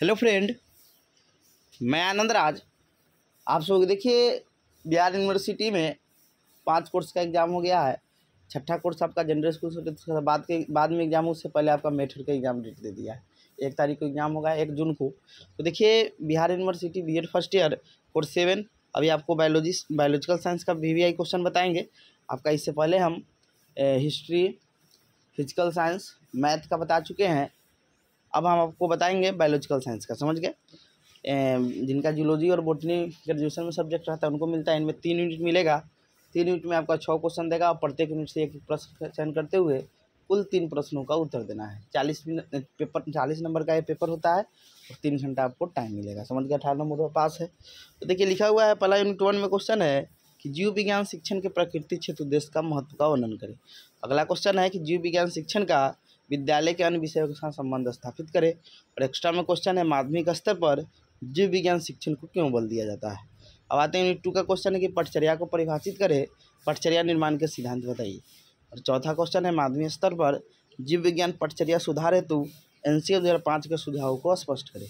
hello friend मैं आनंद राज आप सब देखिए बिहार यूनिवर्सिटी में पांच कोर्स का एग्ज़ाम हो गया है छठा कोर्स आपका जनरल स्कूल से बाद के बाद में एग्ज़ाम उससे पहले आपका मेट्रिक का एग्ज़ाम डेट दे दिया है एक तारीख को एग्ज़ाम होगा एक जून को तो देखिए Bihar university B first year course seven अभी आपको बायोलॉजी बायोलॉजिकल साइंस का वी क्वेश्चन बताएंगे आपका इससे पहले हम हिस्ट्री फिजिकल साइंस मैथ का बता चुके हैं अब हम आपको बताएंगे बायोलॉजिकल साइंस का समझ गए जिनका जूलॉजी और बोटनी ग्रेजुएशन में सब्जेक्ट रहता है उनको मिलता है इनमें तीन यूनिट मिलेगा तीन यूनिट में आपका छः क्वेश्चन देगा और प्रत्येक यूनिट से एक प्रश्न चयन करते हुए कुल तीन प्रश्नों का उत्तर देना है चालीस मिनट पेपर चालीस नंबर का ये पेपर होता है और तीन घंटा आपको टाइम मिलेगा समझ गया अठारह नंबर पास है तो देखिए लिखा हुआ है पहला यूनिट वन में क्वेश्चन है कि जीव विज्ञान शिक्षण के प्रकृति क्षेत्र उद्देश्य का महत्व का वर्णन करें अगला क्वेश्चन है कि जीव विज्ञान शिक्षण का विद्यालय के अन्य विषयों के साथ संबंध स्थापित करें और एक्स्ट्रा में क्वेश्चन है माध्यमिक स्तर पर जीव विज्ञान शिक्षण को क्यों बल दिया जाता है अब आते हैं यूनिट टू का क्वेश्चन है कि पटचर्या को परिभाषित करें पटचर्या निर्माण के सिद्धांत बताइए और चौथा क्वेश्चन है माध्यमिक स्तर पर जीव विज्ञान पटचर्या सुधार हेतु एन सी दो हज़ार पाँच के सुझाव को स्पष्ट करें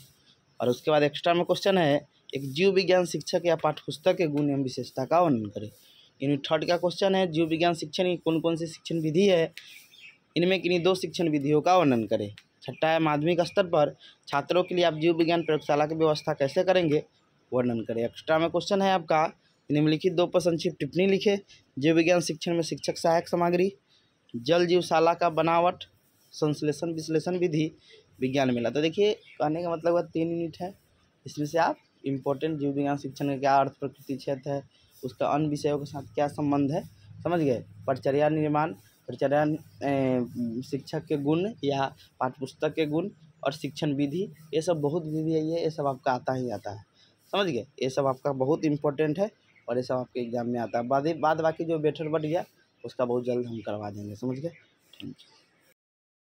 और उसके बाद एक्स्ट्रा में क्वेश्चन है एक जीव विज्ञान शिक्षक या पाठ्यपुस्तक के गुण एवं विशेषता का वर्णन करें यूनिट थर्ड का क्वेश्चन है जीव विज्ञान शिक्षण की कौन कौन सी शिक्षण विधि है इनमें किन्हीं दो शिक्षण विधियों का वर्णन करें छठा है माध्यमिक स्तर पर छात्रों के लिए आप जीव विज्ञान प्रयोगशाला की व्यवस्था कैसे करेंगे वर्णन करें एक्स्ट्रा में क्वेश्चन है आपका निम्नलिखित दो पर संक्षिप्त टिप्पणी लिखें जीव विज्ञान शिक्षण में शिक्षक सहायक सामग्री जल जीवशाला का बनावट संश्लेषण विश्लेषण विधि विज्ञान मेला तो देखिए कहने का मतलब तीन यूनिट है इसमें से आप इम्पोर्टेंट जीव विज्ञान शिक्षण का क्या अर्थ प्रकृति क्षेत्र है उसका अन्य विषयों के साथ क्या संबंध है समझ गए परिचर्या निर्माण परिचर्या शिक्षक के गुण या पाठ्यपुस्तक के गुण और शिक्षण विधि ये सब बहुत विधि है ये सब आपका आता ही आता है समझ गए ये सब आपका बहुत इम्पोर्टेंट है और ये सब आपके एग्ज़ाम में आता है बाद बाद बाकी जो बेटर बढ़ गया उसका बहुत जल्द हम करवा देंगे समझ गए थैंक यू